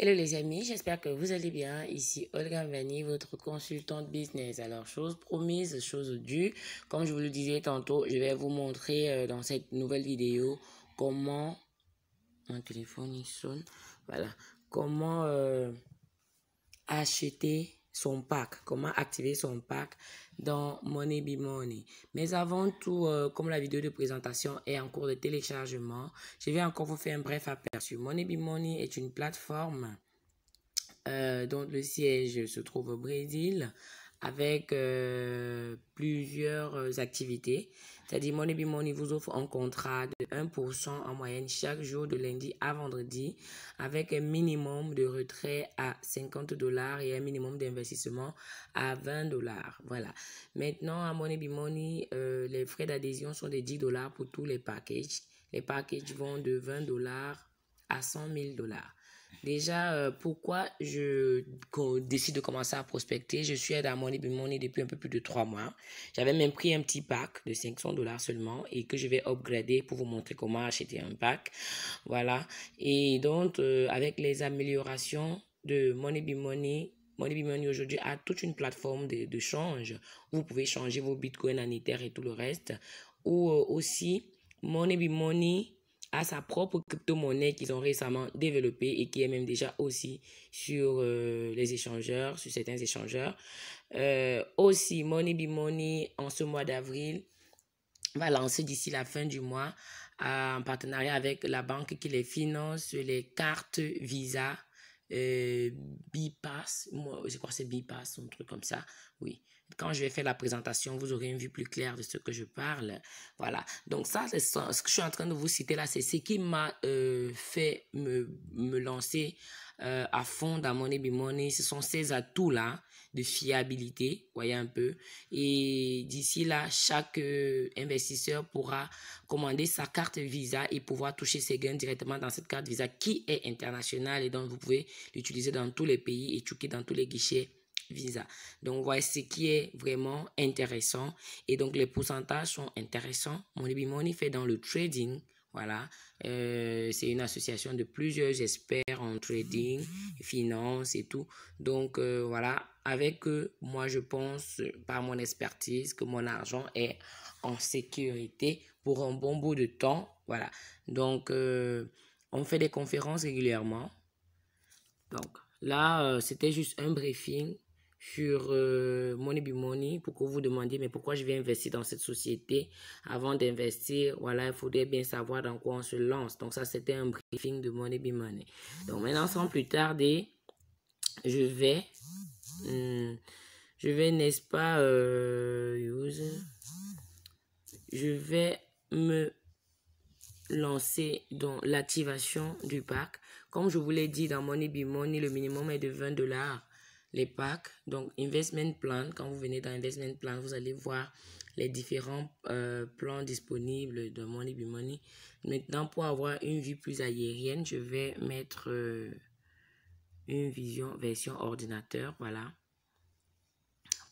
Hello les amis, j'espère que vous allez bien. Ici Olga Vani, votre consultante business. Alors, chose promise, chose due. Comme je vous le disais tantôt, je vais vous montrer euh, dans cette nouvelle vidéo comment... Mon téléphone Voilà. Comment euh, acheter son pack, comment activer son pack dans Money Be Money. Mais avant tout, euh, comme la vidéo de présentation est en cours de téléchargement, je vais encore vous faire un bref aperçu. Money Be Money est une plateforme euh, dont le siège se trouve au Brésil avec euh, plusieurs euh, activités. C'est-à-dire, Money vous offre un contrat de 1% en moyenne chaque jour de lundi à vendredi avec un minimum de retrait à 50 dollars et un minimum d'investissement à 20 dollars. Voilà. Maintenant, à Money Money, euh, les frais d'adhésion sont de 10 dollars pour tous les packages. Les packages vont de 20 dollars à 100 000 dollars. Déjà, euh, pourquoi je décide de commencer à prospecter Je suis à Money Money depuis un peu plus de trois mois. J'avais même pris un petit pack de 500 dollars seulement et que je vais upgrader pour vous montrer comment acheter un pack. Voilà. Et donc, euh, avec les améliorations de Money Be Money, Money Money aujourd'hui a toute une plateforme de, de, change. Vous pouvez changer vos bitcoins en et tout le reste. Ou euh, aussi, Money Be Money à sa propre crypto-monnaie qu'ils ont récemment développée et qui est même déjà aussi sur euh, les échangeurs, sur certains échangeurs. Euh, aussi, Money Be Money, en ce mois d'avril, va lancer d'ici la fin du mois euh, en partenariat avec la banque qui les finance les cartes Visa, euh, Bipass, moi je crois que c'est Bipass, un truc comme ça, oui, quand je vais faire la présentation, vous aurez une vue plus claire de ce que je parle. Voilà. Donc ça, ce que je suis en train de vous citer là, c'est ce qui m'a euh, fait me, lancer euh, à fond dans Money by Money. Ce sont ces atouts-là de fiabilité, voyez un peu. Et d'ici là, chaque euh, investisseur pourra commander sa carte Visa et pouvoir toucher ses gains directement dans cette carte Visa qui est internationale et donc vous pouvez l'utiliser dans tous les pays et toucher dans tous les guichets visa. Donc, voici ce qui est vraiment intéressant. Et donc, les pourcentages sont intéressants. Money Money fait dans le trading. Voilà, euh, c'est une association de plusieurs experts en trading, mhm. finance et tout. Donc euh, voilà, avec eux, moi je pense, par mon expertise, que mon argent est en sécurité pour un bon bout de temps. Voilà, donc euh, on fait des conférences régulièrement. Donc là, c'était juste un briefing sur euh, Money Be Money pour que vous demandiez mais pourquoi je vais investir dans cette société avant d'investir voilà il faudrait bien savoir dans quoi on se lance donc ça c'était un briefing de Money Be Money donc maintenant sans plus tarder je vais hmm, je vais n'est-ce pas euh, je vais me lancer dans l'activation du pack comme je vous l'ai dit dans Money Be Money le minimum est de 20 dollars les packs. Donc, investment plan, quand vous venez dans investment plan, vous allez voir les différents euh, plans disponibles de Money by Money. Maintenant, pour avoir une vie plus aérienne, je vais mettre euh, une vision version ordinateur, voilà,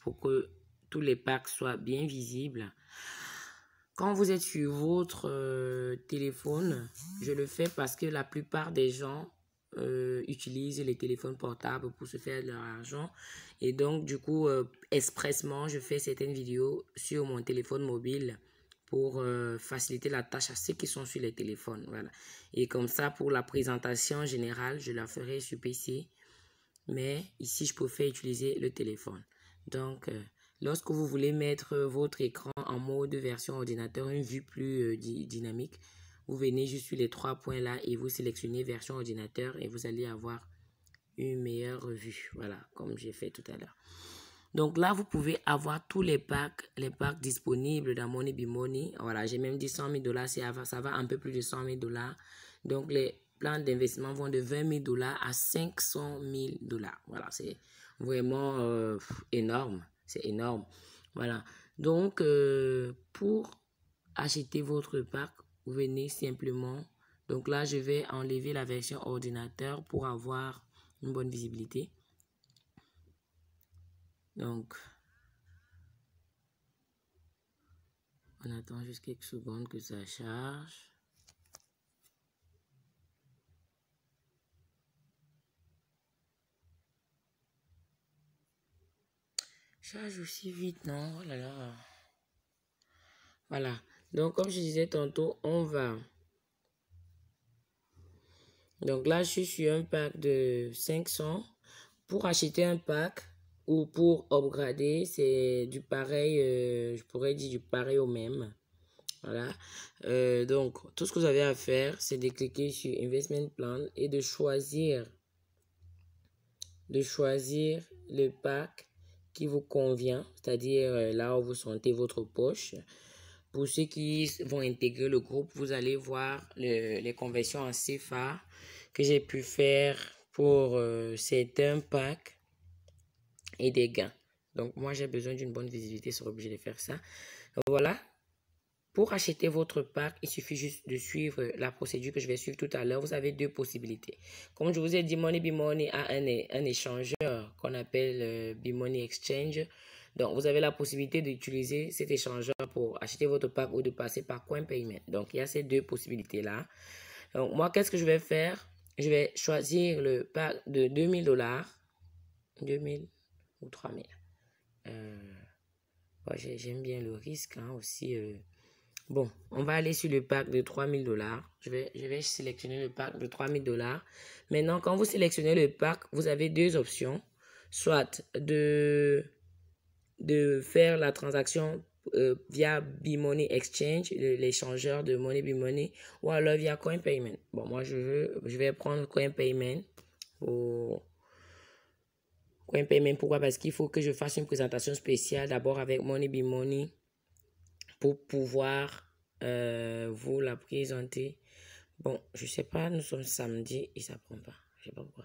pour que tous les packs soient bien visibles. Quand vous êtes sur votre euh, téléphone, je le fais parce que la plupart des gens euh, utilisent les téléphones portables pour se faire de l'argent Et donc, du coup, euh, expressement, je fais certaines vidéos sur mon téléphone mobile pour euh, faciliter la tâche à ceux qui sont sur les téléphones. Voilà. Et comme ça, pour la présentation générale, je la ferai sur PC. Mais ici, je préfère utiliser le téléphone. Donc, lorsque vous voulez mettre votre écran en mode version ordinateur, une vue plus dynamique, vous venez juste sur les trois points là et vous sélectionnez version ordinateur et vous allez avoir une meilleure vue. Voilà, comme j'ai fait tout à l'heure. Donc là, vous pouvez avoir tous les packs, les packs disponibles dans Money Bimoney. Voilà, j'ai même dit 100 000 dollars, ça va un peu plus de 100 000 dollars. Donc les plans d'investissement vont de 20 000 dollars à 500 000 dollars. Voilà, c'est vraiment euh, énorme. C'est énorme. Voilà. Donc, euh, pour acheter votre pack, venez simplement. Donc là, je vais enlever la version ordinateur pour avoir une bonne visibilité. Donc, on attend juste quelques secondes que ça charge. Charge aussi vite, non oh Voilà. Donc, comme je disais tantôt, on va... Donc là, je suis un pack de 500. Pour acheter un pack ou pour upgrader, c'est du pareil, euh, je pourrais dire du pareil au même. Voilà. Euh, donc, tout ce que vous avez à faire, c'est de cliquer sur Investment Plan et de choisir, de choisir le pack qui vous convient, c'est-à-dire euh, là où vous sentez votre poche. Pour ceux qui vont intégrer le groupe, vous allez voir le, les conversions en CFA que j'ai pu faire pour cet euh, certains packs et des gains. Donc moi j'ai besoin d'une bonne visibilité, serai obligé de faire ça. Voilà. Pour acheter votre pack, il suffit juste de suivre la procédure que je vais suivre tout à l'heure. Vous avez deux possibilités. Comme je vous ai dit, Money Bimoney a un, échangeur qu'on appelle euh, Bimoney Exchange. Donc vous avez la possibilité d'utiliser cet échangeur pour acheter votre pack ou de passer par coin payment. Donc, il y a ces deux possibilités-là. Donc, moi, qu'est-ce que je vais faire Je vais choisir le pack de 2000 dollars. 2000 ou 3000. Euh, J'aime bien le risque hein, aussi. Euh. Bon, on va aller sur le pack de 3000 dollars. Je vais, je vais sélectionner le pack de 3000 dollars. Maintenant, quand vous sélectionnez le pack, vous avez deux options. Soit de, de faire la transaction euh, via B-Money Exchange, l'échangeur de Money B-Money, ou alors via Payment. Bon, moi, je, veux, je vais prendre CoinPayment Payment, Pourquoi Parce qu'il faut que je fasse une présentation spéciale d'abord avec Money b pour pouvoir euh, vous la présenter. Bon, je sais pas, nous sommes samedi et ça prend pas. Je sais pas pourquoi.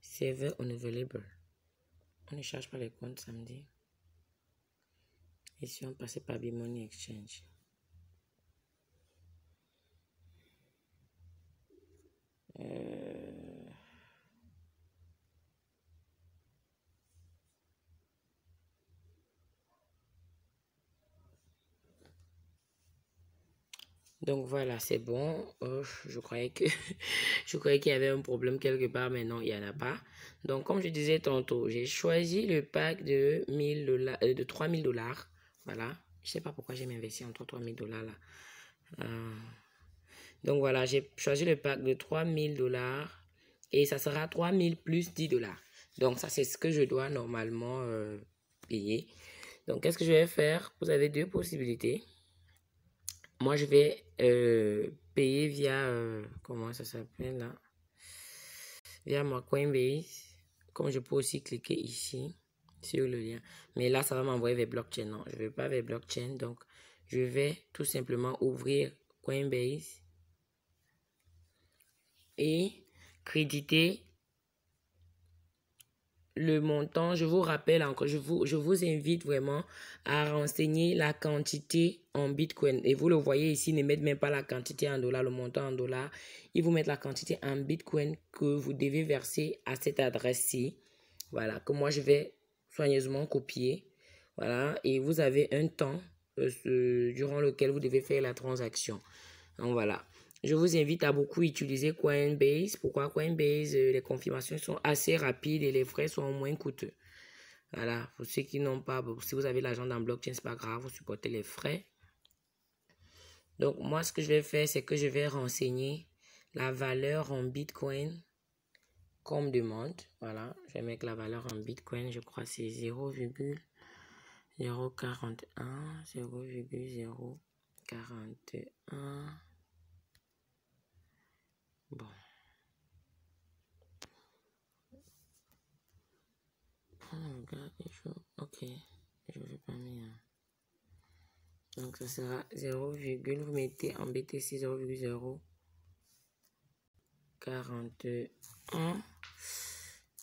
Server unavailable. On ne charge pas les comptes samedi. Et si on passait par Bimoney Exchange Donc voilà, c'est bon. Euh, je croyais que je croyais qu'il y avait un problème quelque part, mais non, il n'y en a pas. Donc comme je disais tantôt, j'ai choisi le pack de, 1000 euh, de 3000 dollars. Voilà. Je sais pas pourquoi j'ai investi entre 3000 dollars là. Euh, donc voilà, j'ai choisi le pack de 3000 dollars et ça sera 3000 plus 10 dollars. Donc ça, c'est ce que je dois normalement payer. Donc qu'est-ce que je vais faire Vous avez deux possibilités. Moi, je vais euh, payer via, euh, comment ça s'appelle là Via ma Coinbase. Comme je peux aussi cliquer ici sur le lien. Mais là, ça va m'envoyer vers blockchain. Non, je ne vais pas vers blockchain. Donc, je vais tout simplement ouvrir Coinbase et créditer le montant, je vous rappelle encore, je vous, je vous invite vraiment à renseigner la quantité en Bitcoin. Et vous le voyez ici, ne mettez même pas la quantité en dollars, le montant en dollars. Ils vous mettent la quantité en Bitcoin que vous devez verser à cette adresse-ci. Voilà, que moi je vais soigneusement copier. Voilà, et vous avez un temps euh, durant lequel vous devez faire la transaction. Donc voilà. Je vous invite à beaucoup utiliser Coinbase. Pourquoi Coinbase euh, Les confirmations sont assez rapides et les frais sont moins coûteux. Voilà, pour ceux qui n'ont pas, si vous avez l'argent dans blockchain, n'est pas grave, vous supportez les frais. Donc moi, ce que je vais faire, c'est que je vais renseigner la valeur en Bitcoin comme demande. Voilà, je vais mettre la valeur en Bitcoin, je crois c'est 0,041, 0,041. Bon. Ah, ok, je vais pas mien Donc ça sera 0, vous mettez en BTC 0,0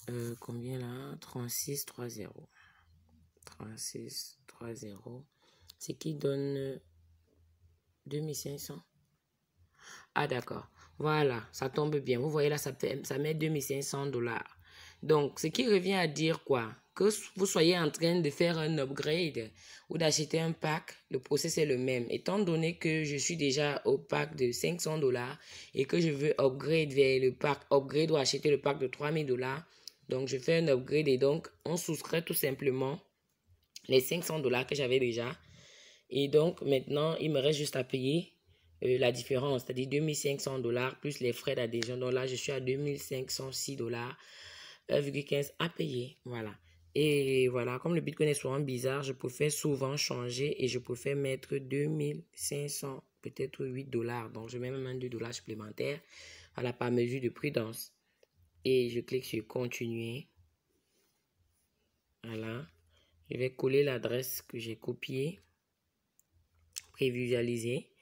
Euh, combien là 3630 3630 0. Ce qui donne 2500. Ah d'accord. Voilà, ça tombe bien. Vous voyez là, ça, ça met 2500 dollars. Donc, ce qui revient à dire quoi Que vous soyez en train de faire un upgrade ou d'acheter un pack, le process est le même. Étant donné que je suis déjà au pack de 500 dollars et que je veux upgrade vers le pack, upgrade ou acheter le pack de 3000 dollars, donc je fais un upgrade et donc on souscrit tout simplement les 500 dollars que j'avais déjà. Et donc maintenant, il me reste juste à payer euh, la différence, c'est-à-dire 2500 dollars plus les frais d'adhésion. Donc là, je suis à 2506 dollars, 1,15 à payer. Voilà. Et voilà, comme le Bitcoin est souvent bizarre, je préfère souvent changer et je préfère mettre 2500, peut-être 8 dollars. Donc, je mets même un 2 dollars supplémentaire, la par mesure de prudence. Et je clique sur continuer. Voilà. Je vais coller l'adresse que j'ai copiée, prévisualiser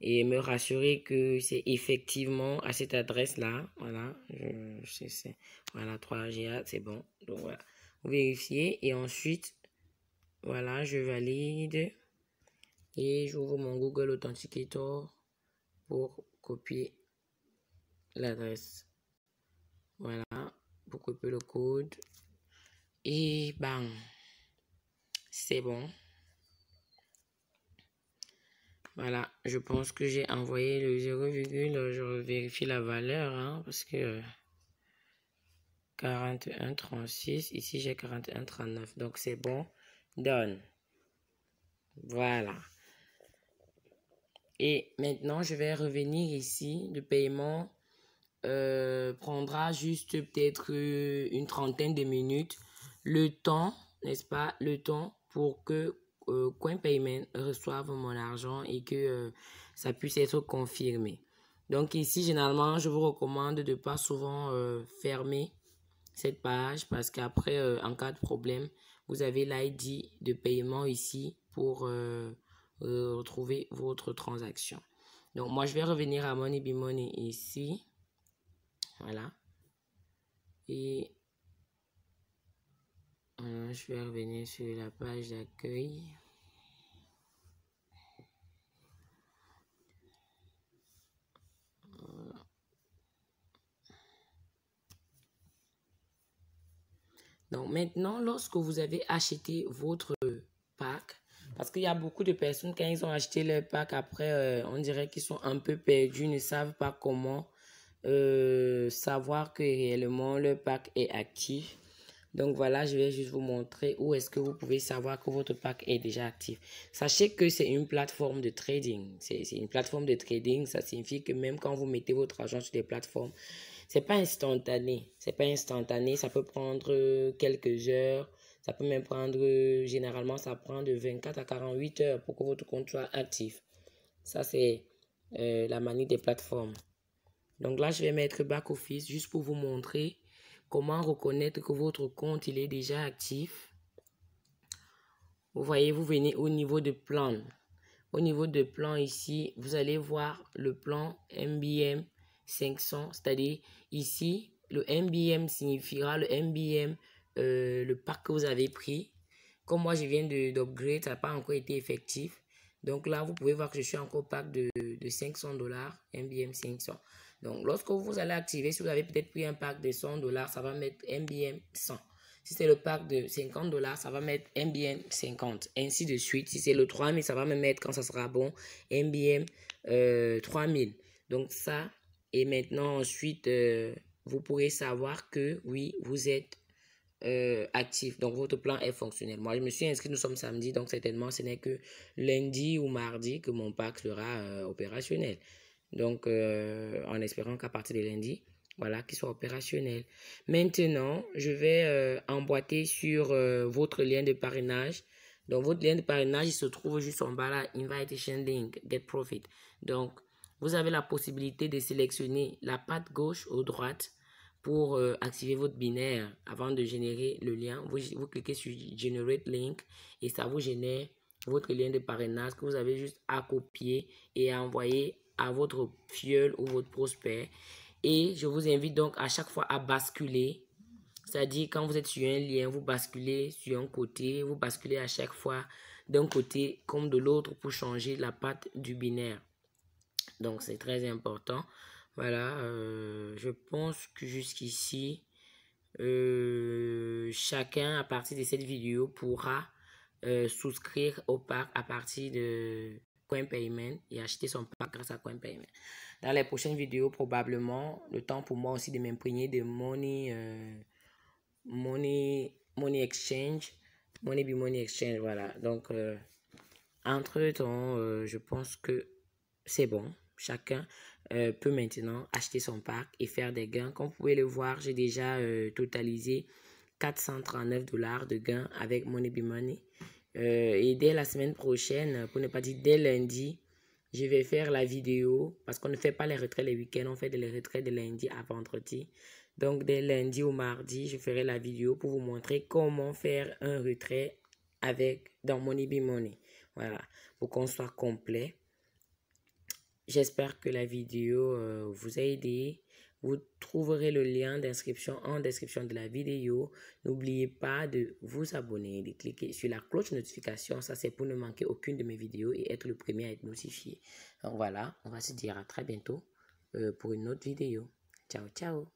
et me rassurer que c'est effectivement à cette adresse-là. Voilà, je, voilà, 3GA, c'est bon. Donc voilà, vous vérifiez et ensuite, voilà, je valide et j'ouvre mon Google Authenticator pour copier l'adresse. Voilà, pour copier le code et bam, c'est bon. Voilà, je pense que j'ai envoyé le 0, je vérifie la valeur, hein, parce que 41,36. Euh, ici j'ai 41,39. donc c'est bon, donne. Voilà. Et maintenant, je vais revenir ici, le paiement euh, prendra juste peut-être euh, une trentaine de minutes, le temps, n'est-ce pas, le temps pour que coin euh, CoinPayment reçoivent mon argent et que euh, ça puisse être confirmé. Donc ici, généralement, je vous recommande de pas souvent euh, fermer cette page parce qu'après, en cas de problème, vous avez l'ID de paiement ici pour retrouver votre transaction. Donc moi, je vais revenir à Money Be Money ici. Voilà. Et je vais revenir sur la page d'accueil. Donc maintenant, lorsque vous avez acheté votre pack, parce qu'il y a beaucoup de personnes, quand ils ont acheté leur pack, après, euh, on dirait qu'ils sont un peu perdus, ne savent pas comment euh, savoir que réellement le pack est actif. Donc voilà, je vais juste vous montrer où est-ce que vous pouvez savoir que votre pack est déjà actif. Sachez que c'est une plateforme de trading. C'est une plateforme de trading, ça signifie que même quand vous mettez votre argent sur des plateformes, c'est pas instantané. C'est pas instantané, ça peut prendre euh, quelques heures. Ça peut même prendre, euh, généralement, ça prend de 24 à 48 heures pour que votre compte soit actif. Ça, c'est euh, la manie des plateformes. Donc là, je vais mettre back office juste pour vous montrer Comment reconnaître que votre compte il est déjà actif Vous voyez, vous venez au niveau de plan. Au niveau de plan ici, vous allez voir le plan MBM 500, c'est-à-dire ici, le MBM signifiera le MBM, euh, le pack que vous avez pris. Comme moi, je viens d'upgrade, ça n'a pas encore été effectif. Donc là, vous pouvez voir que je suis encore pack de, de 500 dollars, MBM 500. Donc, lorsque vous allez activer, si vous avez peut-être pris un pack de 100 dollars, ça va mettre MBM 100. Si c'est le pack de 50 dollars, ça va mettre MBM 50. Ainsi de suite. Si c'est le 3000, ça va me mettre, quand ça sera bon, euh, MBM 3000. Donc, ça. Et maintenant, ensuite, euh, vous pourrez savoir que, oui, vous êtes euh, actif. Donc, votre plan est fonctionnel. Moi, je me suis inscrit, nous sommes samedi, donc certainement, ce n'est que lundi ou mardi que mon pack sera opérationnel. Donc, euh, en espérant qu'à partir de lundi, voilà, qu'il soit opérationnel. Maintenant, je vais euh, emboîter sur euh, votre lien de parrainage. Donc, votre lien de parrainage, il se trouve juste en bas là, Invitation Link, Get Profit. Donc, vous avez la possibilité de sélectionner la patte gauche ou droite pour activer votre binaire avant de générer le lien. Vous, vous cliquez sur Generate Link et ça vous génère votre lien de parrainage que vous avez juste à copier et à envoyer à votre fiole ou votre prospect. Et je vous invite donc à chaque fois à basculer. C'est-à-dire quand vous êtes sur un lien, vous basculez sur un côté, vous basculez à chaque fois d'un côté comme de l'autre pour changer la patte du binaire. Donc c'est très important. Voilà, euh, je pense que jusqu'ici, euh, chacun à partir de cette vidéo pourra euh, souscrire au parc à partir de CoinPayment et acheter son parc grâce à CoinPayment. Dans les prochaines vidéos, probablement, le temps pour moi aussi de m'imprégner de Money, euh, Money, Money Exchange, Money Be Money Exchange, voilà. Donc, euh, entre-temps, euh, je pense que c'est bon. Chacun peut maintenant acheter son parc et faire des gains. Comme vous pouvez le voir, j'ai déjà totalisé 439 dollars de gains avec Money Be Money euh, et dès la semaine prochaine, pour ne pas dire dès lundi, je vais faire la vidéo parce qu'on ne fait pas les retraits les week-ends, on fait les retraits de lundi à vendredi. Donc, dès lundi au mardi, je ferai la vidéo pour vous montrer comment faire un retrait avec, dans Money Be Money. Voilà, pour qu'on soit complet. J'espère que la vidéo euh, vous a aidé. Vous trouverez le lien d'inscription en description de la vidéo. N'oubliez pas de vous abonner, de cliquer sur la cloche notification. Ça, c'est pour ne manquer aucune de mes vidéos et être le premier à être notifié. Donc voilà, on va se dire à très bientôt euh, pour une autre vidéo. Ciao, ciao